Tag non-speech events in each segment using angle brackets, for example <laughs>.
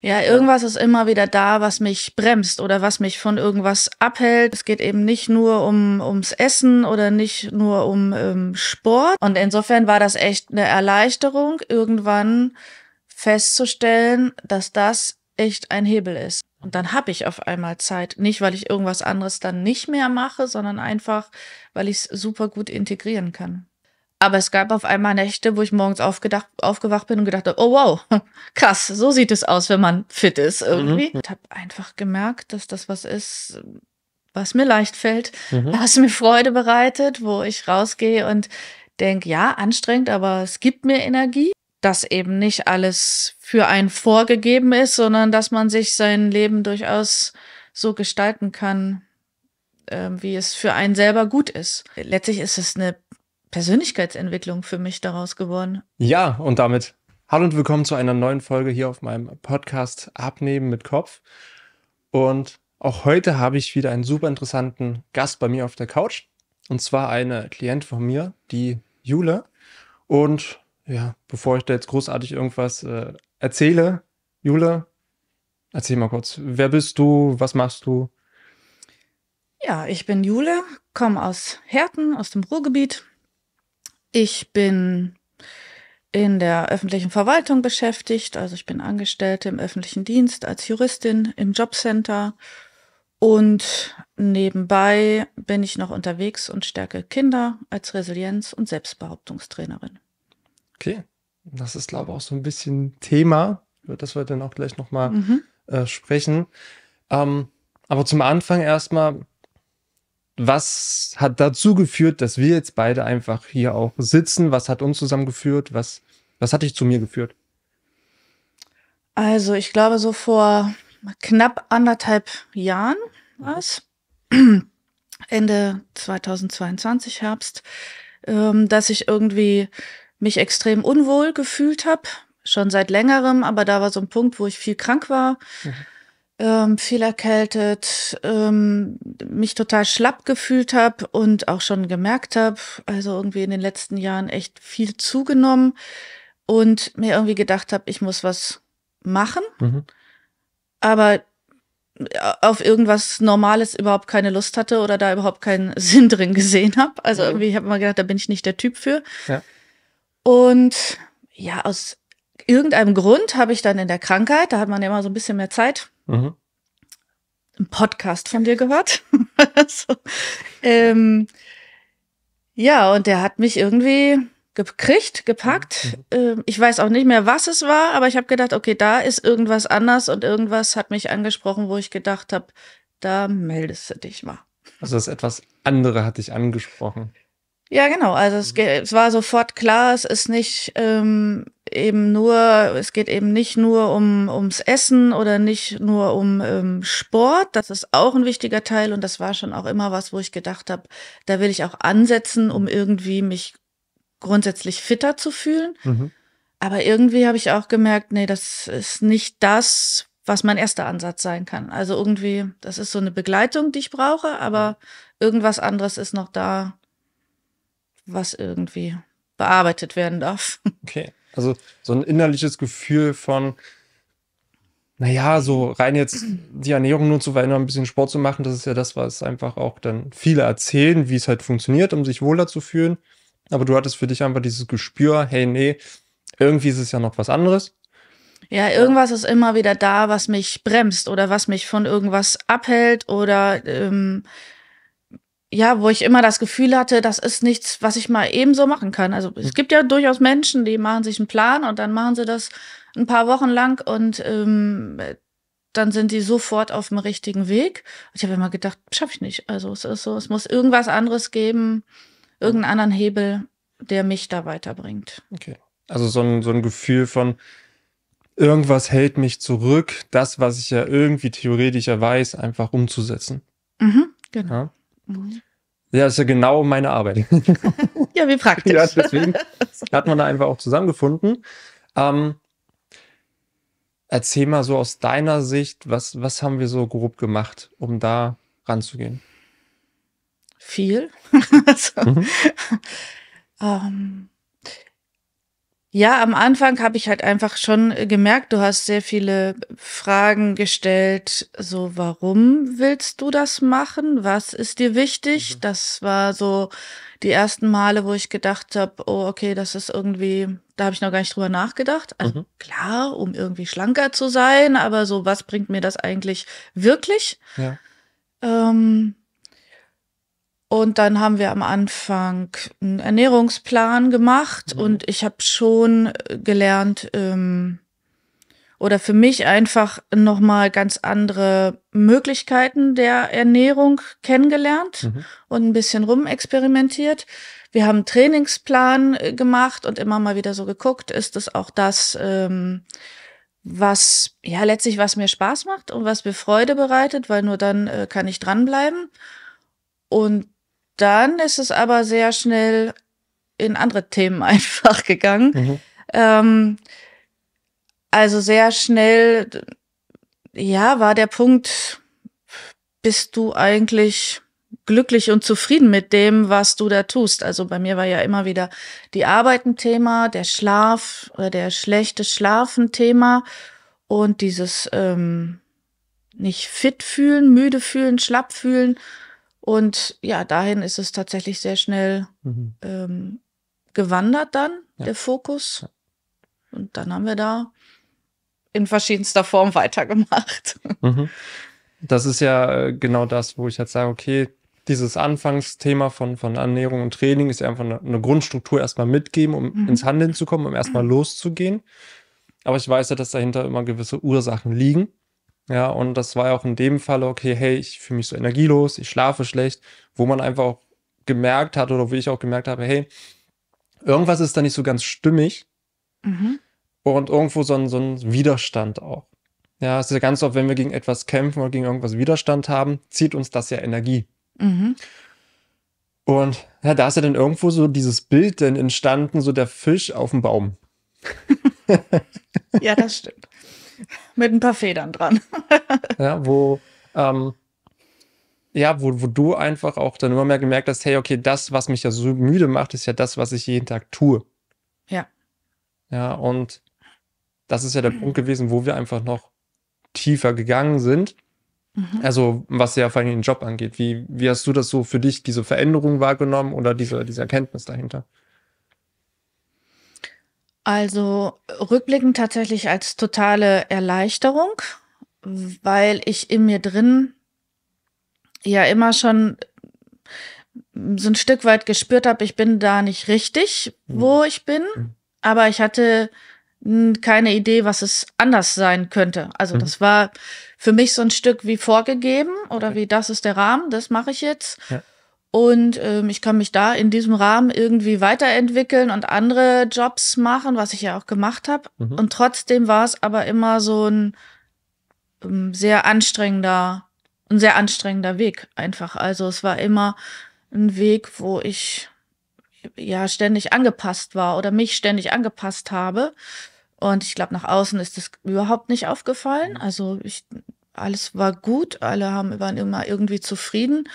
Ja, irgendwas ist immer wieder da, was mich bremst oder was mich von irgendwas abhält. Es geht eben nicht nur um, ums Essen oder nicht nur um, ähm, Sport. Und insofern war das echt eine Erleichterung, irgendwann festzustellen, dass das echt ein Hebel ist. Und dann habe ich auf einmal Zeit. Nicht, weil ich irgendwas anderes dann nicht mehr mache, sondern einfach, weil ich es super gut integrieren kann. Aber es gab auf einmal Nächte, wo ich morgens aufgedacht, aufgewacht bin und gedacht habe, oh wow, <laughs> krass, so sieht es aus, wenn man fit ist irgendwie. Mhm. Und habe einfach gemerkt, dass das was ist, was mir leicht fällt, mhm. was mir Freude bereitet, wo ich rausgehe und denke, ja, anstrengend, aber es gibt mir Energie, dass eben nicht alles für einen vorgegeben ist, sondern dass man sich sein Leben durchaus so gestalten kann, ähm, wie es für einen selber gut ist. Letztlich ist es eine Persönlichkeitsentwicklung für mich daraus geworden. Ja, und damit hallo und willkommen zu einer neuen Folge hier auf meinem Podcast Abnehmen mit Kopf. Und auch heute habe ich wieder einen super interessanten Gast bei mir auf der Couch. Und zwar eine Klient von mir, die Jule. Und ja, bevor ich da jetzt großartig irgendwas äh, erzähle, Jule, erzähl mal kurz, wer bist du, was machst du? Ja, ich bin Jule, komme aus Herten, aus dem Ruhrgebiet, ich bin in der öffentlichen Verwaltung beschäftigt, also ich bin Angestellte im öffentlichen Dienst als Juristin im Jobcenter und nebenbei bin ich noch unterwegs und stärke Kinder als Resilienz- und Selbstbehauptungstrainerin. Okay, das ist glaube ich auch so ein bisschen Thema, über das wir dann auch gleich nochmal mhm. äh, sprechen. Ähm, aber zum Anfang erstmal, was hat dazu geführt, dass wir jetzt beide einfach hier auch sitzen? Was hat uns zusammengeführt? Was, was hat dich zu mir geführt? Also, ich glaube, so vor knapp anderthalb Jahren war es, <clears throat> Ende 2022, Herbst, ähm, dass ich irgendwie mich extrem unwohl gefühlt habe, schon seit längerem, aber da war so ein Punkt, wo ich viel krank war. Mhm ähm, viel erkältet, ähm, mich total schlapp gefühlt habe und auch schon gemerkt habe, also irgendwie in den letzten Jahren echt viel zugenommen und mir irgendwie gedacht habe, ich muss was machen, mhm. aber äh, auf irgendwas Normales überhaupt keine Lust hatte oder da überhaupt keinen <laughs> Sinn drin gesehen habe. Also mhm. irgendwie, ich habe mal gedacht, da bin ich nicht der Typ für. Ja. Und ja, aus irgendeinem Grund habe ich dann in der Krankheit, da hat man ja immer so ein bisschen mehr Zeit, Mhm. Einen Podcast von dir gehört. <laughs> so. ähm, ja, und der hat mich irgendwie gekriegt, gepackt. Mhm. Ähm, ich weiß auch nicht mehr, was es war, aber ich habe gedacht, okay, da ist irgendwas anders und irgendwas hat mich angesprochen, wo ich gedacht habe, da meldest du dich mal. Also das etwas andere hat dich angesprochen. Ja, genau. Also es, mhm. es war sofort klar, es ist nicht ähm, eben nur, es geht eben nicht nur um, ums Essen oder nicht nur um ähm, Sport. Das ist auch ein wichtiger Teil und das war schon auch immer was, wo ich gedacht habe, da will ich auch ansetzen, um irgendwie mich grundsätzlich fitter zu fühlen. Mhm. Aber irgendwie habe ich auch gemerkt, nee, das ist nicht das, was mein erster Ansatz sein kann. Also irgendwie, das ist so eine Begleitung, die ich brauche, aber mhm. irgendwas anderes ist noch da, was irgendwie bearbeitet werden darf. Okay. Also so ein innerliches Gefühl von, naja, so rein jetzt die Ernährung nur zu verändern, ein bisschen Sport zu machen, das ist ja das, was einfach auch dann viele erzählen, wie es halt funktioniert, um sich wohler zu fühlen. Aber du hattest für dich einfach dieses Gespür, hey, nee, irgendwie ist es ja noch was anderes. Ja, irgendwas ist immer wieder da, was mich bremst oder was mich von irgendwas abhält oder ähm, ja, wo ich immer das Gefühl hatte, das ist nichts, was ich mal eben so machen kann. Also es mhm. gibt ja durchaus Menschen, die machen sich einen Plan und dann machen sie das ein paar Wochen lang und ähm, dann sind die sofort auf dem richtigen Weg. ich habe immer gedacht, schaffe ich nicht. Also es ist so, es muss irgendwas anderes geben, irgendeinen anderen Hebel, der mich da weiterbringt. Okay. Also so ein, so ein Gefühl von, irgendwas hält mich zurück, das, was ich ja irgendwie theoretisch ja weiß, einfach umzusetzen. Mhm, genau. Ja. Mhm. Ja, das ist ja genau meine Arbeit. <laughs> ja, wie praktisch. Ja, deswegen hat man da einfach auch zusammengefunden. Ähm, erzähl mal so aus deiner Sicht, was, was haben wir so grob gemacht, um da ranzugehen? Viel. <laughs> also, mhm. ähm, ja, am Anfang habe ich halt einfach schon äh, gemerkt, du hast sehr viele Fragen gestellt, so warum willst du das machen? Was ist dir wichtig? Mhm. Das war so die ersten Male, wo ich gedacht habe, oh okay, das ist irgendwie, da habe ich noch gar nicht drüber nachgedacht. Also mhm. klar, um irgendwie schlanker zu sein, aber so was bringt mir das eigentlich wirklich? Ja. Ähm, und dann haben wir am Anfang einen Ernährungsplan gemacht mhm. und ich habe schon äh, gelernt ähm, oder für mich einfach nochmal ganz andere Möglichkeiten der Ernährung kennengelernt mhm. und ein bisschen rumexperimentiert. Wir haben einen Trainingsplan äh, gemacht und immer mal wieder so geguckt, ist es auch das, ähm, was ja letztlich was mir Spaß macht und was mir Freude bereitet, weil nur dann äh, kann ich dranbleiben. Und dann ist es aber sehr schnell in andere Themen <laughs> einfach gegangen. Mhm. Ähm, also sehr schnell, ja, war der Punkt, bist du eigentlich glücklich und zufrieden mit dem, was du da tust? Also bei mir war ja immer wieder die Arbeit ein Thema, der Schlaf oder äh, der schlechte Schlafen Thema und dieses ähm, nicht fit fühlen, müde fühlen, schlapp fühlen und ja, dahin ist es tatsächlich sehr schnell mhm. ähm, gewandert dann, ja. der Fokus. Und dann haben wir da in verschiedenster Form <laughs> weitergemacht. Mhm. Das ist ja äh, genau das, wo ich jetzt sage, okay, dieses Anfangsthema von, von Ernährung und Training ist ja einfach eine, eine Grundstruktur erstmal mitgeben, um mhm. ins Handeln zu kommen, um erstmal mhm. loszugehen. Aber ich weiß ja, dass dahinter immer gewisse Ursachen liegen. Ja, und das war ja auch in dem Fall, okay, hey, ich fühle mich so energielos, ich schlafe schlecht, wo man einfach auch gemerkt hat oder wo ich auch gemerkt habe, hey, irgendwas ist da nicht so ganz stimmig mhm. und irgendwo so ein, so ein Widerstand auch. Ja, es ist ja ganz oft, wenn wir gegen etwas kämpfen oder gegen irgendwas Widerstand haben, zieht uns das ja Energie. Mhm. Und ja, da ist ja dann irgendwo so dieses Bild denn entstanden, so der Fisch auf dem Baum. <laughs> ja, das stimmt. Mit ein paar Federn dran. <laughs> ja, wo, ähm, ja, wo, wo du einfach auch dann immer mehr gemerkt hast, hey, okay, das, was mich ja so müde macht, ist ja das, was ich jeden Tag tue. Ja. Ja, und das ist ja der Punkt gewesen, wo wir einfach noch tiefer gegangen sind. Mhm. Also, was ja vor allem den Job angeht. Wie, wie hast du das so für dich, diese Veränderung wahrgenommen oder diese, diese Erkenntnis dahinter? Also rückblickend tatsächlich als totale Erleichterung, weil ich in mir drin ja immer schon so ein Stück weit gespürt habe, ich bin da nicht richtig, mhm. wo ich bin, mhm. aber ich hatte keine Idee, was es anders sein könnte. Also mhm. das war für mich so ein Stück wie vorgegeben oder wie das ist der Rahmen, das mache ich jetzt. Ja. Und ähm, ich kann mich da in diesem Rahmen irgendwie weiterentwickeln und andere Jobs machen, was ich ja auch gemacht habe. Mhm. Und trotzdem war es aber immer so ein ähm, sehr anstrengender, ein sehr anstrengender Weg einfach. Also es war immer ein Weg, wo ich ja ständig angepasst war oder mich ständig angepasst habe. Und ich glaube, nach außen ist das überhaupt nicht aufgefallen. Mhm. Also ich alles war gut, alle haben waren immer irgendwie zufrieden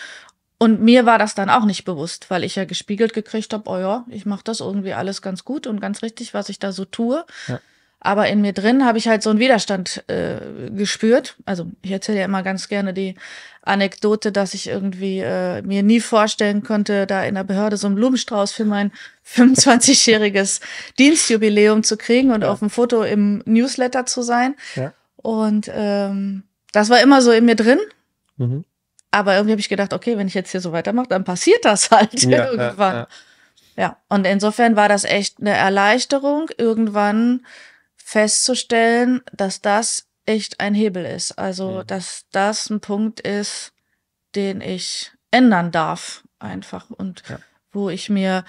und mir war das dann auch nicht bewusst, weil ich ja gespiegelt gekriegt habe, oh ja, ich mache das irgendwie alles ganz gut und ganz richtig, was ich da so tue. Ja. Aber in mir drin habe ich halt so einen Widerstand äh, gespürt. Also ich erzähle ja immer ganz gerne die Anekdote, dass ich irgendwie äh, mir nie vorstellen konnte, da in der Behörde so einen Blumenstrauß für mein 25-jähriges <laughs> Dienstjubiläum zu kriegen und ja. auf dem Foto im Newsletter zu sein. Ja. Und ähm, das war immer so in mir drin. Mhm. Aber irgendwie habe ich gedacht, okay, wenn ich jetzt hier so weitermache, dann passiert das <laughs> halt ja, irgendwann. Ja, ja. ja, und insofern war das echt eine Erleichterung, irgendwann festzustellen, dass das echt ein Hebel ist. Also, mhm. dass das ein Punkt ist, den ich ändern darf, einfach. Und wo ich mir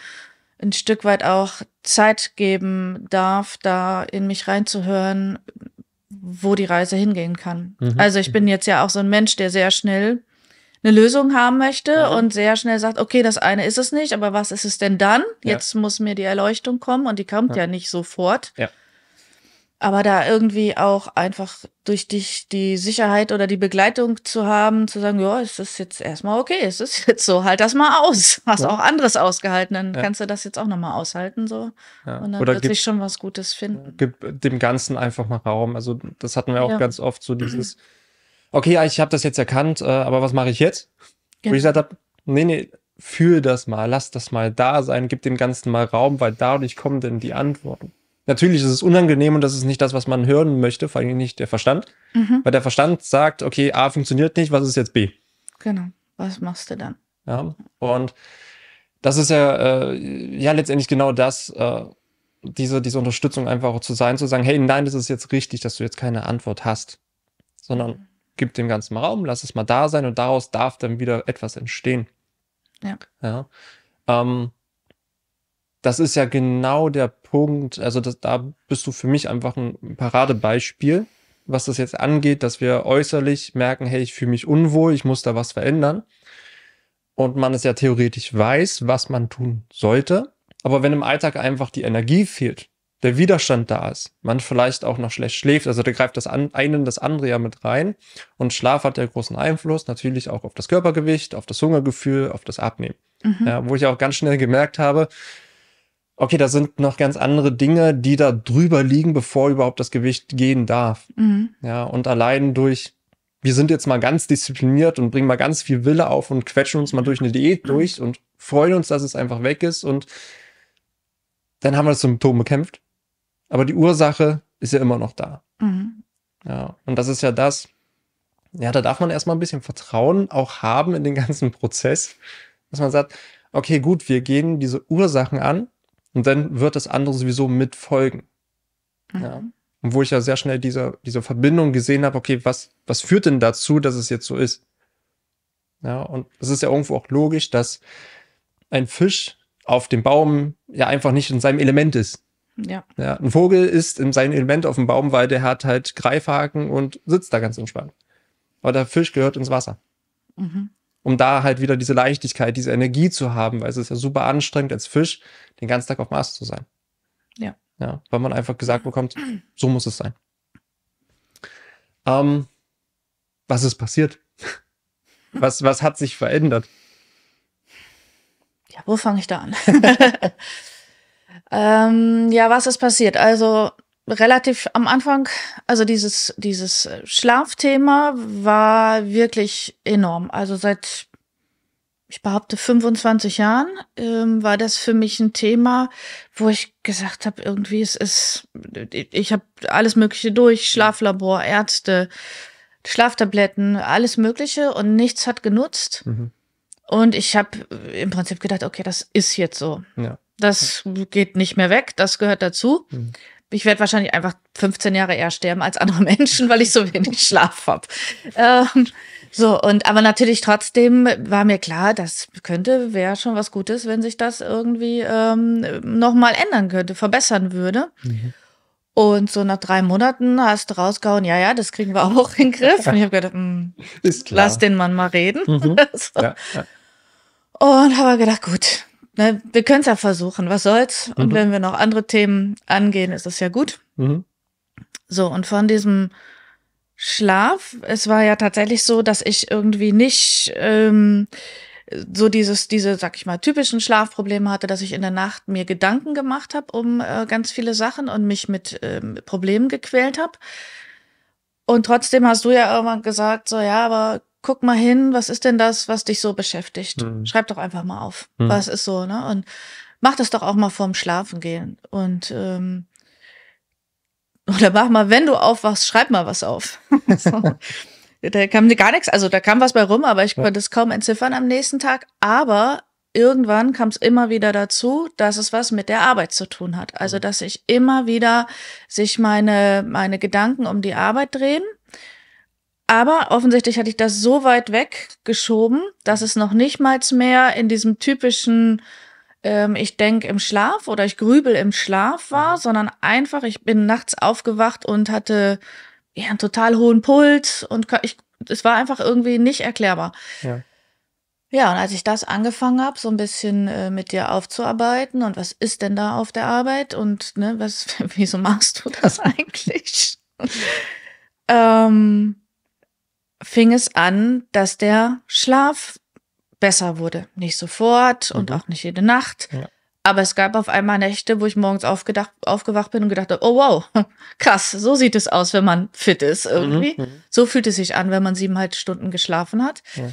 ein Stück weit auch Zeit geben darf, da in mich reinzuhören, wo die Reise hingehen kann. Mhm. Also ich mhm. bin jetzt ja auch so ein Mensch, der sehr schnell eine Lösung haben möchte mhm. und sehr schnell sagt, okay, das eine ist es nicht, aber was ist es denn dann? Ja. Jetzt muss mir die Erleuchtung kommen und die kommt ja, ja nicht sofort. Ja. Aber da irgendwie auch einfach durch dich die Sicherheit oder die Begleitung zu haben, zu sagen, ja, es ist jetzt erstmal okay, es ist <laughs> jetzt so, halt das mal aus. Hast ja. auch anderes ausgehalten, dann ja. kannst du das jetzt auch nochmal aushalten, so. Ja. Und dann oder wird gib, sich schon was Gutes finden. Gib dem Ganzen einfach mal Raum. Also, das hatten wir auch ganz oft, so dieses, mhm. <clears throat> okay, ich habe das jetzt erkannt, äh, aber was mache ich jetzt? Genau. Wo ich genau. gesagt habe, nee, nee, fühl das mal, lass das mal da sein, gib dem Ganzen mal Raum, weil dadurch kommen denn die Antworten. Natürlich ist es unangenehm und das ist nicht das, was man hören möchte, vor allem nicht der Verstand. Mhm. Weil der Verstand sagt, okay, A funktioniert nicht, was ist jetzt B? Genau, was machst du dann? Ja, und das ist ja, äh, ja letztendlich genau das, äh, diese, diese Unterstützung einfach auch zu sein, zu sagen, hey, nein, das ist jetzt richtig, dass du jetzt keine Antwort hast, sondern gib dem Ganzen Raum, lass es mal da sein und daraus darf dann wieder etwas entstehen. Ja. ja. Ähm, das ist ja genau der Punkt, also das, da bist du für mich einfach ein Paradebeispiel, was das jetzt angeht, dass wir äußerlich merken, hey, ich fühle mich unwohl, ich muss da was verändern. Und man es ja theoretisch weiß, was man tun sollte. Aber wenn im Alltag einfach die Energie fehlt, der Widerstand da ist, man vielleicht auch noch schlecht schläft, also da greift das an, einen das andere ja mit rein und Schlaf hat ja großen Einfluss natürlich auch auf das Körpergewicht, auf das Hungergefühl, auf das Abnehmen. Mhm. Ja, wo ich auch ganz schnell gemerkt habe, okay, da sind noch ganz andere Dinge, die da drüber liegen, bevor überhaupt das Gewicht gehen darf. Mhm. Ja, und allein durch wir sind jetzt mal ganz diszipliniert und bringen mal ganz viel Wille auf und quetschen uns mal durch eine Diät durch und freuen uns, dass es einfach weg ist und dann haben wir das Symptom bekämpft. Aber die Ursache ist ja immer noch da. Mhm. Ja, und das ist ja das, ja, da darf man erstmal ein bisschen Vertrauen auch haben in den ganzen Prozess, dass man sagt, okay, gut, wir gehen diese Ursachen an und dann wird das andere sowieso mit folgen. Mhm. Ja. Und wo ich ja sehr schnell diese, diese Verbindung gesehen habe, okay, was, was führt denn dazu, dass es jetzt so ist? Ja, und es ist ja irgendwo auch logisch, dass ein Fisch auf dem Baum ja einfach nicht in seinem Element ist. Ja. ja. Ein Vogel ist in seinem Element auf dem Baum, weil der hat halt Greifhaken und sitzt da ganz entspannt. Aber der Fisch gehört ins Wasser. Mhm. Um da halt wieder diese Leichtigkeit, diese Energie zu haben, weil es ist ja super anstrengend als Fisch, den ganzen Tag auf Mars zu sein. Ja. Ja, weil man einfach gesagt bekommt, so muss es sein. Ähm, was ist passiert? <laughs> Was, was hat sich verändert? Ja, wo fange ich da an? <laughs> Ähm, ja, was ist passiert? Also relativ am Anfang, also dieses, dieses äh, Schlafthema war wirklich enorm. Also seit, ich behaupte, 25 Jahren ähm, war das für mich ein Thema, wo ich gesagt habe, irgendwie, es ist, ich habe alles Mögliche durch, Schlaflabor, Ärzte, Schlaftabletten, alles Mögliche und nichts hat genutzt. Mhm. Und ich habe im Prinzip gedacht, okay, das ist jetzt so. Ja. Das geht nicht mehr weg, das gehört dazu. Hm. Ich werde wahrscheinlich einfach 15 Jahre eher sterben als andere <laughs> Menschen, weil ich so wenig Schlaf habe. Ähm, so, und aber natürlich trotzdem war mir klar, das könnte, wäre schon was Gutes, wenn sich das irgendwie ähm, nochmal ändern könnte, verbessern würde. Mhm. Und so nach drei Monaten hast du rausgehauen, ja, ja, das kriegen wir auch in den Griff. Und ich habe gedacht, mh, hm, lass den Mann mal reden. Mhm. <laughs> so. ja, ja. Und habe gedacht, gut, na, wir können es ja versuchen, was soll's. Und mhm. wenn wir noch andere Themen angehen, ist das ja gut. Mhm. So, und von diesem Schlaf, es war ja tatsächlich so, dass ich irgendwie nicht ähm, so dieses, diese, sag ich mal, typischen Schlafprobleme hatte, dass ich in der Nacht mir Gedanken gemacht habe um äh, ganz viele Sachen und mich mit ähm, Problemen gequält habe. Und trotzdem hast du ja irgendwann gesagt, so ja, aber guck mal hin, was ist denn das, was dich so beschäftigt? Mhm. Schreib doch einfach mal auf, mhm. was ist so, ne? Und mach das doch auch mal vorm Schlafengehen Und ähm, <laughs> oder mach mal, wenn du aufwachst, schreib mal was auf. <laughs> da kam gar nichts, also da kam was bei rum, aber ich ja. konnte es kaum entziffern am nächsten Tag. Aber irgendwann kam es immer wieder dazu, dass es was mit der Arbeit zu tun hat. Also mhm. dass ich immer wieder sich meine meine Gedanken um die Arbeit drehen aber offensichtlich hatte ich das so weit weggeschoben, dass es noch nicht mal mehr in diesem typischen, ähm, ich denke im Schlaf oder ich grübel im Schlaf war, mhm. sondern einfach, ich bin nachts aufgewacht und hatte ja, einen total hohen Puls und ich, es war einfach irgendwie nicht erklärbar. Ja. Ja, und als ich das angefangen habe, so ein bisschen äh, mit dir aufzuarbeiten und was ist denn da auf der Arbeit und ne, was, <laughs> wieso machst du das <laughs> eigentlich? ähm, fing es an, dass der Schlaf besser wurde. Nicht sofort mhm. und auch nicht jede Nacht. Ja. Aber es gab auf einmal Nächte, wo ich morgens aufgedacht, aufgewacht bin und gedacht habe, oh wow, <laughs> krass, so sieht es aus, wenn man fit ist irgendwie. Mhm, mhm. So fühlt es sich an, wenn man siebeneinhalb Stunden geschlafen hat. Ja.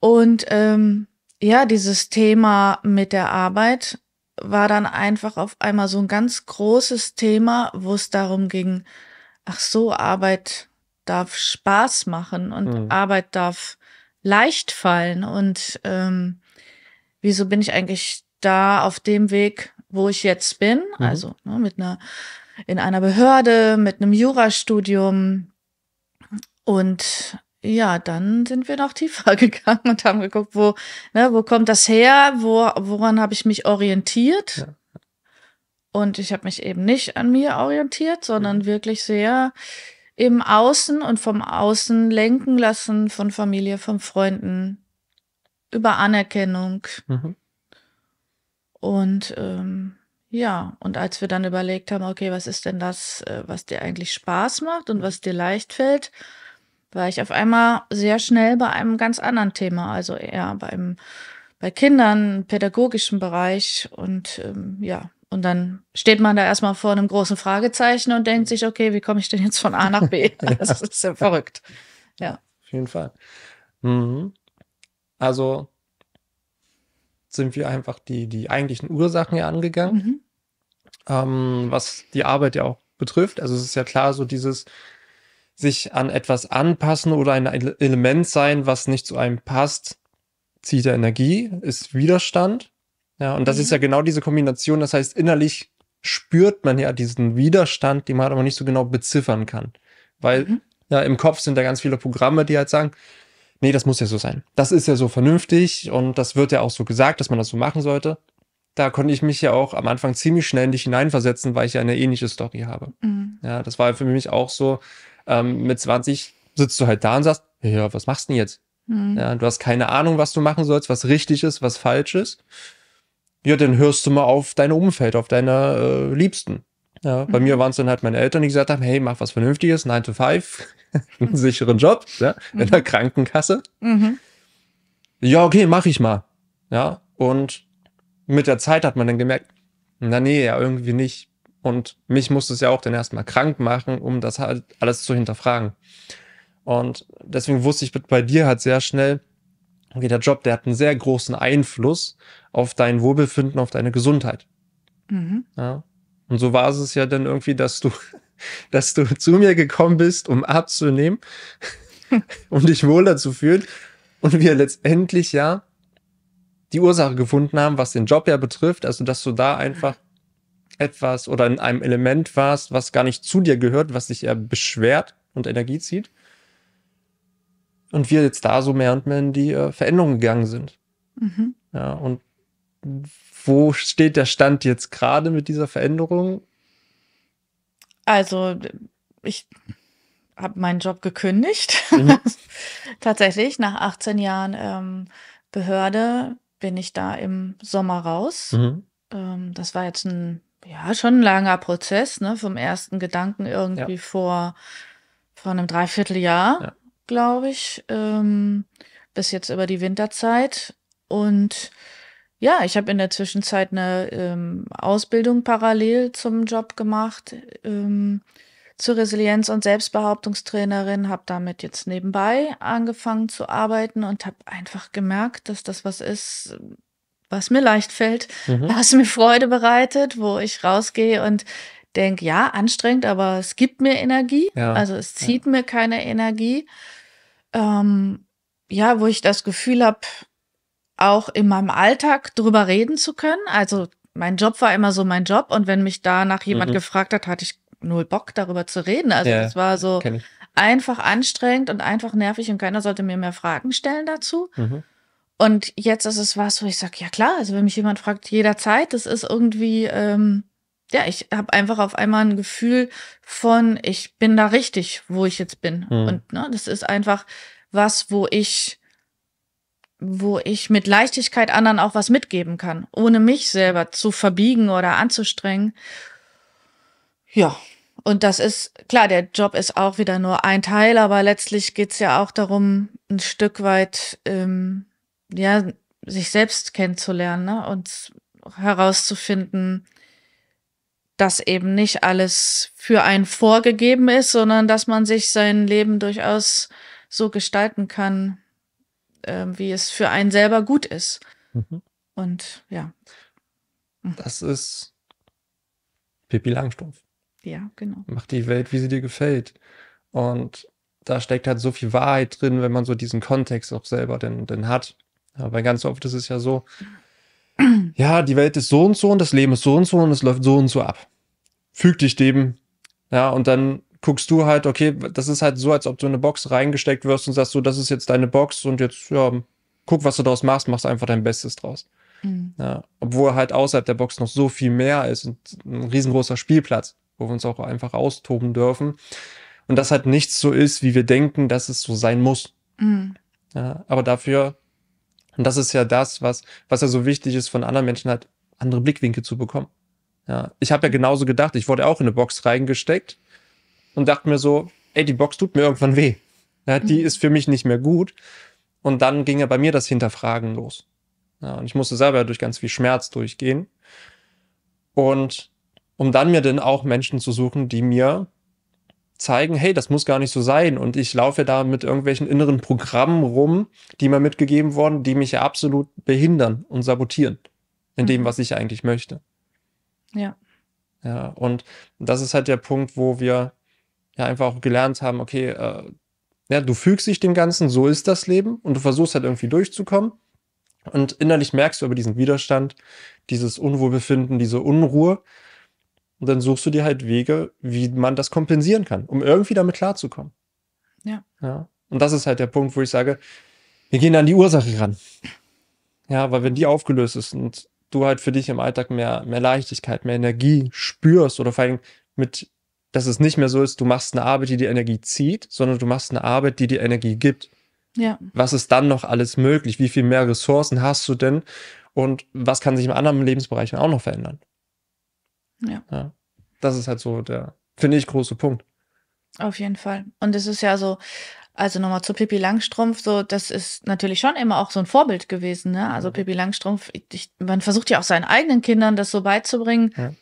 Und ähm, ja, dieses Thema mit der Arbeit war dann einfach auf einmal so ein ganz großes Thema, wo es darum ging, ach so, Arbeit darf Spaß machen und mhm. Arbeit darf leicht fallen. Und ähm, wieso bin ich eigentlich da auf dem Weg, wo ich jetzt bin? Mhm. Also ne, mit einer in einer Behörde, mit einem Jurastudium. Und ja, dann sind wir noch tiefer <laughs> gegangen und haben geguckt, wo, ne, wo kommt das her, wo, woran habe ich mich orientiert. Ja. Und ich habe mich eben nicht an mir orientiert, sondern mhm. wirklich sehr im Außen und vom Außen lenken lassen von Familie, von Freunden, über Anerkennung. Mhm. Und ähm, ja, und als wir dann überlegt haben, okay, was ist denn das, äh, was dir eigentlich Spaß macht und was dir leicht fällt, war ich auf einmal sehr schnell bei einem ganz anderen Thema, also eher beim bei Kindern, pädagogischen Bereich und ähm, ja, und dann steht man da erstmal vor einem großen Fragezeichen und denkt sich, okay, wie komme ich denn jetzt von A nach B? <laughs> <laughs> Das ja. ist ja verrückt. Ja. Auf jeden Fall. Mhm. Also sind wir einfach die, die eigentlichen Ursachen ja angegangen, mhm. ähm, was die Arbeit ja auch betrifft. Also es ist ja klar, so dieses sich an etwas anpassen oder ein Element sein, was nicht zu einem passt, zieht ja Energie, ist Widerstand. Ja, und das mhm. ist ja mhm. genau diese Kombination. Das heißt, innerlich spürt man ja diesen Widerstand, den man halt aber nicht so genau beziffern kann. Weil mhm. ja, im Kopf sind da ganz viele Programme, die halt sagen, nee, das muss ja so sein. Das ist ja so vernünftig und das wird ja auch so gesagt, dass man das so machen sollte. Da konnte ich mich ja auch am Anfang ziemlich schnell in dich hineinversetzen, weil ich ja eine ähnliche Story habe. Mhm. Ja, das war für mich auch so, ähm, mit 20 sitzt du halt da und sagst, ja, was machst du denn jetzt? Mhm. Ja, du hast keine Ahnung, was du machen sollst, was richtig ist, was falsch ist ja, dann hörst du mal auf dein Umfeld, auf deine äh, Liebsten. Ja, bei mhm. mir waren es dann halt meine Eltern, die gesagt haben, hey, mach was Vernünftiges, 9 to 5, <laughs> einen sicheren Job, ja, in der mhm. Krankenkasse. Mhm. Ja, okay, mach ich mal. Ja, und mit der Zeit hat man dann gemerkt, na nee, ja, irgendwie nicht. Und mich musste es ja auch dann erstmal krank machen, um das halt alles zu hinterfragen. Und deswegen wusste ich bei dir halt sehr schnell, Okay, der Job, der hat einen sehr großen Einfluss auf dein Wohlbefinden, auf deine Gesundheit. Mhm. Ja. Und so war es ja dann irgendwie, dass du, <laughs> dass du zu mir gekommen bist, um abzunehmen, <laughs> um dich wohler zu fühlen. Und wir letztendlich ja die Ursache gefunden haben, was den Job ja betrifft. Also, dass du da einfach etwas oder in einem Element warst, was gar nicht zu dir gehört, was dich eher beschwert und Energie zieht. Und wir jetzt da so mehr und mehr in die äh, Veränderung gegangen sind. Mhm. Ja, und wo steht der Stand jetzt gerade mit dieser Veränderung? Also, ich habe meinen Job gekündigt. Mhm. <laughs> Tatsächlich, nach 18 Jahren ähm, Behörde bin ich da im Sommer raus. Mhm. Ähm, das war jetzt ein, ja, schon ein langer Prozess, ne? Vom ersten Gedanken irgendwie ja. vor, vor einem Dreivierteljahr. Ja glaube ich, ähm, bis jetzt über die Winterzeit. Und ja, ich habe in der Zwischenzeit eine ähm, Ausbildung parallel zum Job gemacht ähm, zur Resilienz- und Selbstbehauptungstrainerin, habe damit jetzt nebenbei angefangen zu arbeiten und habe einfach gemerkt, dass das was ist, was mir leicht fällt, mhm. was mir Freude bereitet, wo ich rausgehe und denke, ja, anstrengend, aber es gibt mir Energie, ja. also es zieht ja. mir keine Energie ähm, ja, wo ich das Gefühl habe, auch in meinem Alltag drüber reden zu können. Also mein Job war immer so mein Job und wenn mich danach jemand mhm. gefragt hat, hatte ich null Bock darüber zu reden. Also ja, war so einfach anstrengend und einfach nervig und keiner sollte mir mehr Fragen stellen dazu. Mhm. Und jetzt ist es was, wo ich sage, ja klar, also wenn mich jemand fragt, jederzeit, das ist irgendwie ähm, ja, ich habe einfach auf einmal ein Gefühl von, ich bin da richtig, wo ich jetzt bin. Mhm. Und ne, das ist einfach was, wo ich, wo ich mit Leichtigkeit anderen auch was mitgeben kann, ohne mich selber zu verbiegen oder anzustrengen. Ja, und das ist, klar, der Job ist auch wieder nur ein Teil, aber letztlich geht's ja auch darum, ein Stück weit, ähm, ja, sich selbst kennenzulernen ne? und herauszufinden, dass eben nicht alles für einen vorgegeben ist, sondern dass man sich sein Leben durchaus so gestalten kann, äh, wie es für einen selber gut ist. Mhm. Und ja. Mhm. Das ist Pippi Langstrumpf. Ja, genau. Mach die Welt, wie sie dir gefällt. Und da steckt halt so viel Wahrheit drin, wenn man so diesen Kontext auch selber denn, denn hat. Aber ganz oft ist es ja so, <clears throat> ja, die Welt ist so und so und das Leben ist so und so und es läuft so und so ab füg dich dem. Ja, und dann guckst du halt, okay, das ist halt so, als ob du in eine Box reingesteckt wirst und sagst so, das ist jetzt deine Box und jetzt, ja, guck, was du daraus machst, machst einfach dein Bestes draus. Mhm. Ja, obwohl halt außerhalb der Box noch so viel mehr ist und ein riesengroßer Spielplatz, wo wir uns auch einfach austoben dürfen. Und das halt nichts so ist, wie wir denken, dass es so sein muss. Mhm. Ja, aber dafür, und das ist ja das, was, was ja so wichtig ist, von anderen Menschen halt andere Blickwinkel zu bekommen. Ja, ich habe ja genauso gedacht, ich wurde auch in eine Box reingesteckt und dachte mir so, ey, die Box tut mir irgendwann weh. Ja, die mhm. ist für mich nicht mehr gut. Und dann ging ja bei mir das Hinterfragen los. Ja, und ich musste selber durch ganz viel Schmerz durchgehen. Und um dann mir dann auch Menschen zu suchen, die mir zeigen, hey, das muss gar nicht so sein. Und ich laufe da mit irgendwelchen inneren Programmen rum, die mir mitgegeben wurden, die mich ja absolut behindern und sabotieren in dem, mhm. was ich eigentlich möchte. Ja. Ja, und das ist halt der Punkt, wo wir ja einfach auch gelernt haben, okay, äh, ja, du fügst dich dem Ganzen, so ist das Leben und du versuchst halt irgendwie durchzukommen. Und innerlich merkst du aber diesen Widerstand, dieses Unwohlbefinden, diese Unruhe. Und dann suchst du dir halt Wege, wie man das kompensieren kann, um irgendwie damit klarzukommen. Ja. ja. Und das ist halt der Punkt, wo ich sage, wir gehen an die Ursache ran. Ja, weil wenn die aufgelöst ist und du halt für dich im Alltag mehr, mehr Leichtigkeit, mehr Energie spürst oder vor allem mit, dass es nicht mehr so ist, du machst eine Arbeit, die die Energie zieht, sondern du machst eine Arbeit, die die Energie gibt. Ja. Was ist dann noch alles möglich? Wie viel mehr Ressourcen hast du denn? Und was kann sich im anderen Lebensbereich auch noch verändern? Ja. ja. Das ist halt so der, finde ich, große Punkt. Auf jeden Fall. Und es ist ja so, also nochmal zu Pippi Langstrumpf, so das ist natürlich schon immer auch so ein Vorbild gewesen. Ne? Also mhm. Pippi Langstrumpf, ich, man versucht ja auch seinen eigenen Kindern das so beizubringen, ja.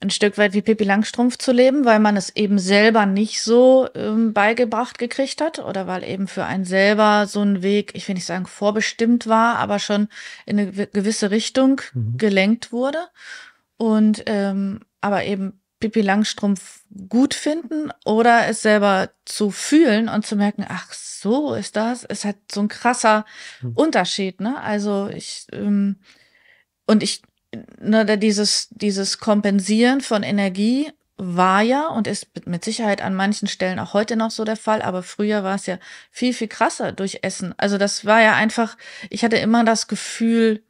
ein Stück weit wie Pippi Langstrumpf zu leben, weil man es eben selber nicht so ähm, beigebracht gekriegt hat oder weil eben für einen selber so ein Weg, ich will nicht sagen vorbestimmt war, aber schon in eine gewisse Richtung mhm. gelenkt wurde. Und ähm, aber eben Pipi Langstrumpf gut finden oder es selber zu fühlen und zu merken, ach so ist das, ist halt so ein krasser hm. Unterschied, ne? Also ich ähm, und ich ne, dieses dieses Kompensieren von Energie war ja und ist mit Sicherheit an manchen Stellen auch heute noch so der Fall, aber früher war es ja viel viel krasser durch Essen. Also das war ja einfach, ich hatte immer das Gefühl,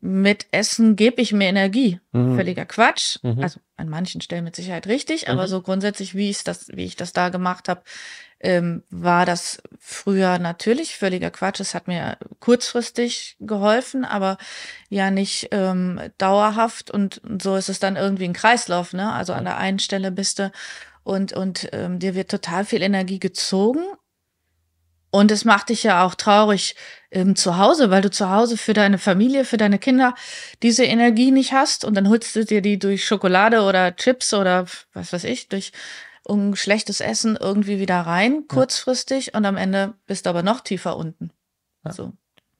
mit Essen gebe ich mir Energie. Mhm. Völliger Quatsch. Mhm. Also an manchen Stellen mit Sicherheit richtig, mhm. aber so grundsätzlich, wie ich das, wie ich das da gemacht habe, ähm, war das früher natürlich völliger Quatsch. Es hat mir kurzfristig geholfen, aber ja nicht ähm, dauerhaft und so ist es dann irgendwie ein Kreislauf, ne? Also an der einen Stelle bist du und, und ähm, dir wird total viel Energie gezogen und es macht dich ja auch traurig ähm, zu Hause, weil du zu Hause für deine Familie, für deine Kinder diese Energie nicht hast und dann holst du dir die durch Schokolade oder Chips oder was weiß ich, durch irgendein schlechtes Essen irgendwie wieder rein, kurzfristig ja. und am Ende bist du aber noch tiefer unten. Ja. So.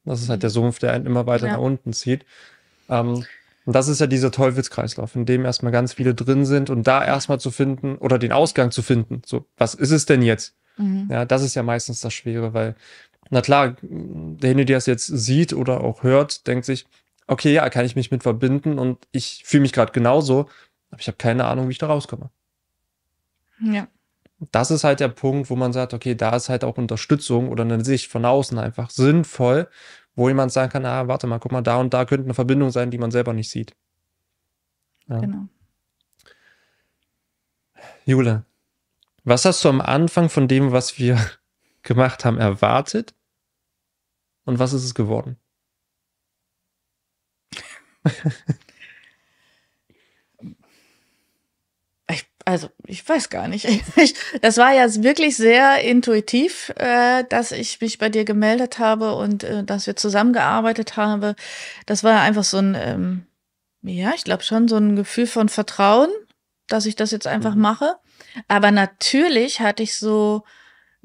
Das ist halt der Sumpf, der einen immer weiter ja. nach unten zieht. Ähm, und das ist ja dieser Teufelskreislauf, in dem erstmal ganz viele drin sind und da erstmal zu finden oder den Ausgang zu finden. So, was ist es denn jetzt? Mhm. Ja, das ist ja meistens das Schwere, weil, na klar, derjenige, der es jetzt sieht oder auch hört, denkt sich, okay, ja, kann ich mich mit verbinden und ich fühle mich gerade genauso, aber ich habe keine Ahnung, wie ich da rauskomme. Ja. Das ist halt der Punkt, wo man sagt, okay, da ist halt auch Unterstützung oder eine Sicht von außen einfach sinnvoll, wo jemand sagen kann, ah, warte mal, guck mal, da und da könnte eine Verbindung sein, die man selber nicht sieht. Ja. Genau. Jule, was hast du am Anfang von dem, was wir <laughs> gemacht haben, erwartet? Und was ist es geworden? <laughs> ich, also, ich weiß gar nicht. <laughs> Ich, das war ja wirklich sehr intuitiv, äh, dass ich mich bei dir gemeldet habe und äh, dass wir zusammengearbeitet haben. Das war einfach so ein, ähm, ja, ich glaube schon so ein Gefühl von Vertrauen, dass ich das jetzt einfach mhm. mache. Aber natürlich hatte ich so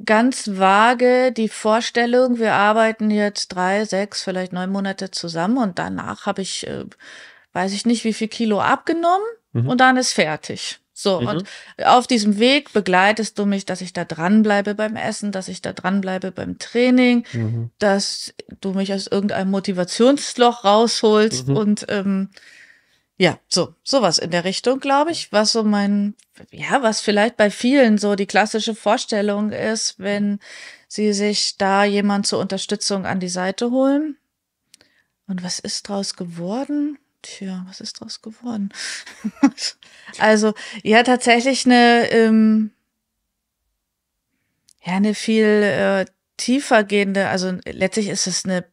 ganz vage die Vorstellung, wir arbeiten jetzt drei, sechs, vielleicht neun Monate zusammen und danach habe ich, äh, weiß ich nicht, wie viel Kilo abgenommen mhm. und dann ist fertig. So, mhm. und auf diesem Weg begleitest du mich, dass ich da dranbleibe beim Essen, dass ich da dranbleibe beim Training, mhm. dass du mich aus irgendeinem Motivationsloch rausholst mhm. und ähm, ja, so, sowas in der Richtung, glaube ich, was so mein, ja, was vielleicht bei vielen so die klassische Vorstellung ist, wenn sie sich da jemand zur Unterstützung an die Seite holen. Und was ist draus geworden? Tja, was ist draus geworden? <laughs> also, ja, tatsächlich eine, ähm, ja, eine viel äh, tiefer gehende, also letztlich ist es eine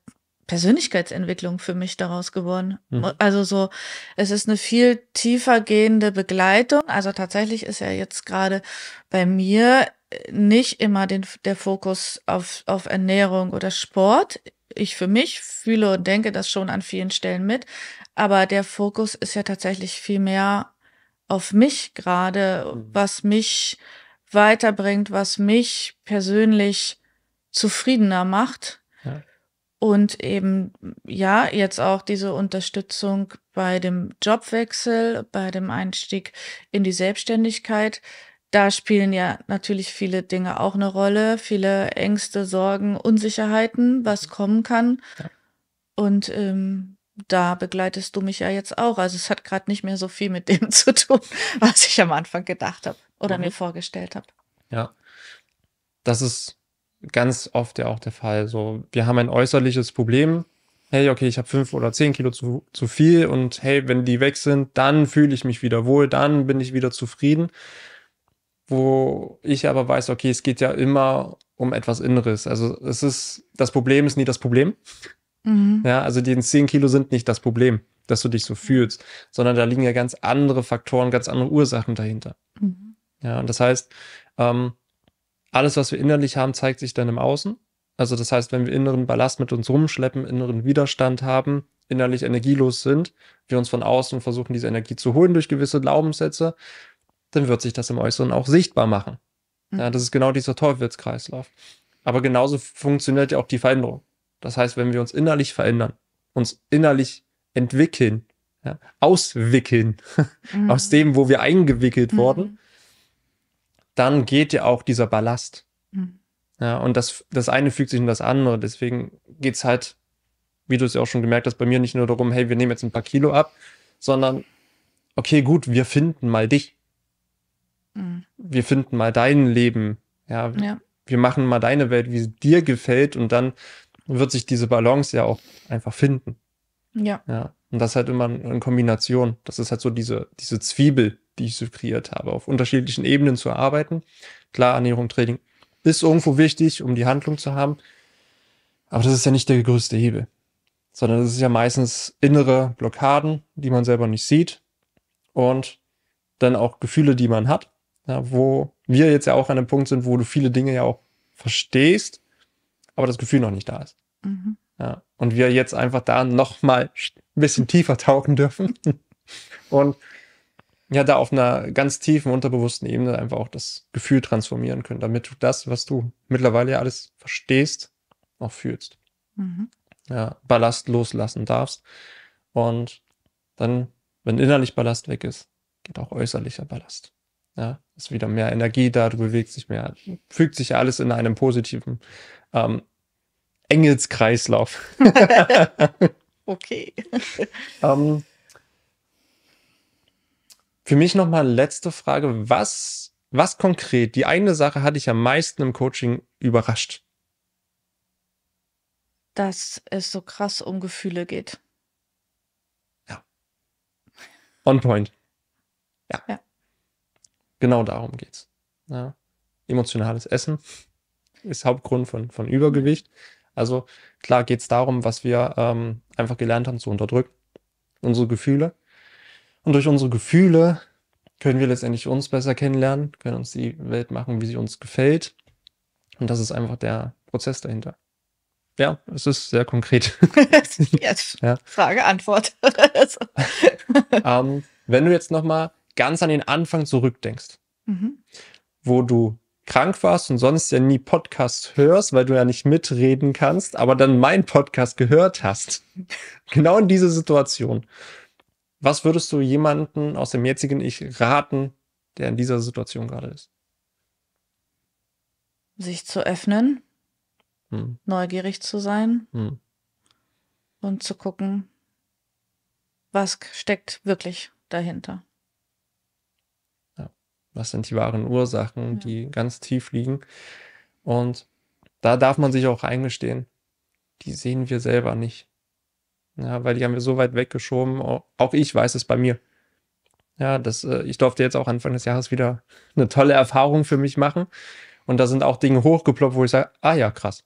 Persönlichkeitsentwicklung für mich daraus geworden. Mhm. Also so, es ist eine viel tiefer gehende Begleitung. Also tatsächlich ist ja jetzt gerade bei mir äh, nicht immer den, der Fokus auf, auf Ernährung oder Sport. Ich für mich fühle und denke das schon an vielen Stellen mit. Aber der Fokus ist ja tatsächlich viel mehr auf mich gerade, mhm. was mich weiterbringt, was mich persönlich zufriedener macht und eben ja, jetzt auch diese Unterstützung bei dem Jobwechsel, bei dem Einstieg in die Selbstständigkeit. Da spielen ja natürlich viele Dinge auch eine Rolle, viele Ängste, Sorgen, Unsicherheiten, was kommen kann. Ja. Und ähm, da begleitest du mich ja jetzt auch. Also es hat gerade nicht mehr so viel mit dem <laughs> zu tun, was ich am Anfang gedacht habe oder mhm. mir vorgestellt habe. Ja, das ist ganz oft ja auch der Fall. So, wir haben ein äußerliches Problem. Hey, okay, ich habe fünf oder zehn Kilo zu, zu viel und hey, wenn die weg sind, dann fühle ich mich wieder wohl, dann bin ich wieder zufrieden. Wo ich aber weiß, okay, es geht ja immer um etwas Inneres. Also es ist, das Problem ist nie das Problem. Mhm. Ja, also die zehn Kilo sind nicht das Problem, dass du dich so fühlst, sondern da liegen ja ganz andere Faktoren, ganz andere Ursachen dahinter. Mhm. Ja, und das heißt, ähm, alles, was wir innerlich haben, zeigt sich dann im Außen. Also das heißt, wenn wir inneren Ballast mit uns rumschleppen, inneren Widerstand haben, innerlich energielos sind, wir uns von außen versuchen, diese Energie zu holen durch gewisse Glaubenssätze, dann wird sich das im Äußeren auch sichtbar machen. Mhm. Ja, das ist genau dieser Teufelskreislauf. Aber genauso funktioniert ja auch die Veränderung. Das heißt, wenn wir uns innerlich verändern, uns innerlich entwickeln, ja, auswickeln <laughs> mhm. aus dem, wo wir eingewickelt mhm. wurden, dann geht ja auch dieser Ballast. Mhm. Ja, und das, das eine fügt sich in das andere. Deswegen geht es halt, wie du es ja auch schon gemerkt hast, bei mir nicht nur darum, hey, wir nehmen jetzt ein paar Kilo ab, sondern, okay, gut, wir finden mal dich. Mhm. Wir finden mal dein Leben. Ja, ja, wir machen mal deine Welt, wie sie dir gefällt. Und dann wird sich diese Balance ja auch einfach finden. Ja. ja. Und das halt immer in Kombination. Das ist halt so diese, diese Zwiebel, die ich so kreiert habe, auf unterschiedlichen Ebenen zu arbeiten. Klar, Ernährung, Training ist irgendwo wichtig, um die Handlung zu haben. Aber das ist ja nicht der größte Hebel, sondern das ist ja meistens innere Blockaden, die man selber nicht sieht und dann auch Gefühle, die man hat, ja, wo wir jetzt ja auch an einem Punkt sind, wo du viele Dinge ja auch verstehst, aber das Gefühl noch nicht da ist. Mhm. Ja, und wir jetzt einfach da nochmal ein bisschen tiefer tauchen dürfen <laughs> und ja da auf einer ganz tiefen, unterbewussten Ebene einfach auch das Gefühl transformieren können, damit du das, was du mittlerweile ja alles verstehst, auch fühlst. Mhm. Ja, Ballast loslassen darfst. Und dann, wenn innerlich Ballast weg ist, geht auch äußerlicher Ballast. Ja, ist wieder mehr Energie da, du bewegst dich mehr, fügt sich alles in einem positiven ähm, Engelskreislauf. <laughs> <laughs> okay. ähm, für mich nochmal letzte Frage. Was, was konkret, die eine Sache hatte ich am meisten im Coaching überrascht? Dass es so krass um Gefühle geht. Ja. On point. Ja. ja. Genau darum geht's. Ja. Emotionales Essen ist Hauptgrund von, von Übergewicht. Also klar geht's darum, was wir ähm, einfach gelernt haben zu unterdrücken. Unsere Gefühle. Und durch unsere Gefühle können wir letztendlich uns besser kennenlernen, können uns die Welt machen, wie sie uns gefällt. Und das ist einfach der Prozess dahinter. Ja, es ist sehr konkret. yes. <laughs> <laughs> ja. Frage, Antwort. <laughs> Also. ähm, wenn du jetzt nochmal ganz an den Anfang zurückdenkst, mhm. wo du krank warst und sonst ja nie Podcasts hörst, weil du ja nicht mitreden kannst, aber dann mein Podcast gehört hast. Genau in diese Situation. Was würdest du jemanden aus dem jetzigen Ich raten, der in dieser Situation gerade ist? Sich zu öffnen, hm. neugierig zu sein hm. und zu gucken, was steckt wirklich dahinter. Ja. Was sind die wahren Ursachen, ja. die ganz tief liegen? Und da darf man sich auch eingestehen. Die sehen wir selber nicht. Ja, weil die haben wir so weit weggeschoben. Auch ich weiß es bei mir. Ja, das, äh, ich durfte jetzt auch Anfang des Jahres wieder eine tolle Erfahrung für mich machen. Und da sind auch Dinge hochgeploppt, wo ich sage, ah ja, krass.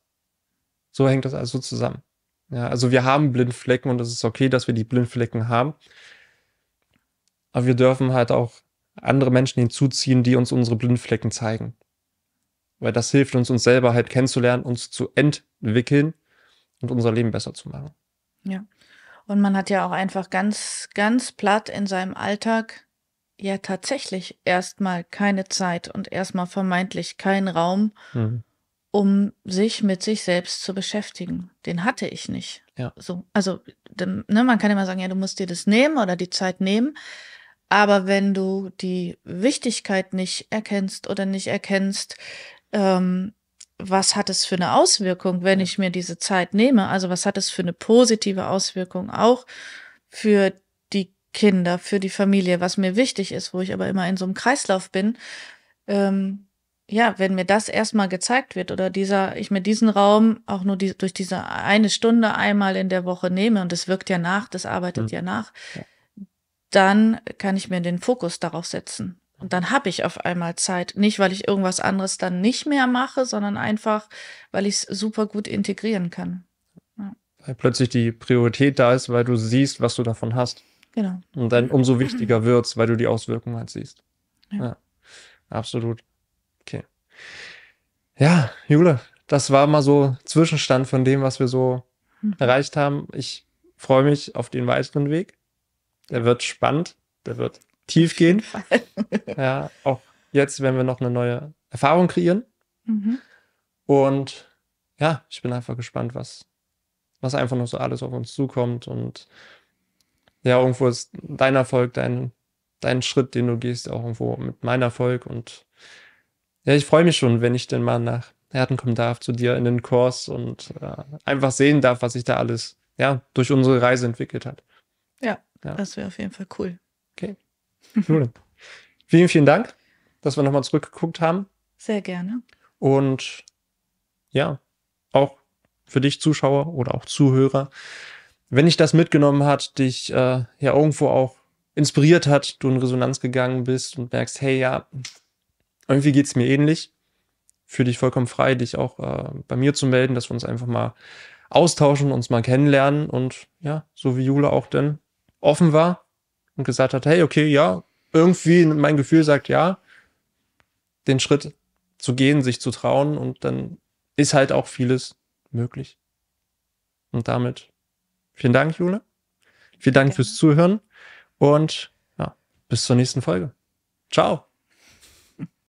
So hängt das also zusammen. Ja, also wir haben Blindflecken und es ist okay, dass wir die Blindflecken haben. Aber wir dürfen halt auch andere Menschen hinzuziehen, die uns unsere Blindflecken zeigen. Weil das hilft uns, uns selber halt kennenzulernen, uns zu entwickeln und unser Leben besser zu machen. Ja. Und man hat ja auch einfach ganz, ganz platt in seinem Alltag ja tatsächlich erstmal keine Zeit und erstmal vermeintlich keinen Raum, mhm. um sich mit sich selbst zu beschäftigen. Den hatte ich nicht. Ja. So, also, ne, man kann immer sagen, ja, du musst dir das nehmen oder die Zeit nehmen. Aber wenn du die Wichtigkeit nicht erkennst oder nicht erkennst, ähm, was hat es für eine Auswirkung, wenn ich mir diese Zeit nehme? Also was hat es für eine positive Auswirkung auch für die Kinder, für die Familie, was mir wichtig ist, wo ich aber immer in so einem Kreislauf bin. Ähm, ja, wenn mir das erstmal gezeigt wird oder dieser, ich mir diesen Raum auch nur die, durch diese eine Stunde einmal in der Woche nehme und das wirkt ja nach, das arbeitet mhm. ja nach, dann kann ich mir den Fokus darauf setzen. Und dann habe ich auf einmal Zeit. Nicht, weil ich irgendwas anderes dann nicht mehr mache, sondern einfach, weil ich es super gut integrieren kann. Ja. Weil plötzlich die Priorität da ist, weil du siehst, was du davon hast. Genau. Und dann umso wichtiger wird es, weil du die Auswirkungen halt siehst. Ja. ja. Absolut. Okay. Ja, Jule, das war mal so Zwischenstand von dem, was wir so hm. erreicht haben. Ich freue mich auf den weiteren Weg. Der wird spannend. Der wird tief gehen. <laughs> ja, auch jetzt, werden wir noch eine neue Erfahrung kreieren. Mhm. Und ja, ich bin einfach gespannt, was, was einfach noch so alles auf uns zukommt. Und ja, irgendwo ist dein Erfolg, dein, dein Schritt, den du gehst, auch irgendwo mit meinem Erfolg. Und ja, ich freue mich schon, wenn ich denn mal nach Herten kommen darf zu dir in den Kurs und äh, einfach sehen darf, was sich da alles ja, durch unsere Reise entwickelt hat. Ja, ja. das wäre auf jeden Fall cool. Okay. Cool. vielen, vielen Dank, dass wir nochmal zurückgeguckt haben. Sehr gerne. Und ja, auch für dich Zuschauer oder auch Zuhörer, wenn dich das mitgenommen hat, dich äh, ja irgendwo auch inspiriert hat, du in Resonanz gegangen bist und merkst, hey, ja, irgendwie geht's mir ähnlich, fühle dich vollkommen frei, dich auch äh, bei mir zu melden, dass wir uns einfach mal austauschen, uns mal kennenlernen und ja, so wie Jule auch denn offen war, und gesagt hat, hey, okay, ja, irgendwie mein Gefühl sagt ja, den Schritt zu gehen, sich zu trauen und dann ist halt auch vieles möglich. Und damit vielen Dank, Jule. Vielen Dank fürs Zuhören und ja, bis zur nächsten Folge. Ciao.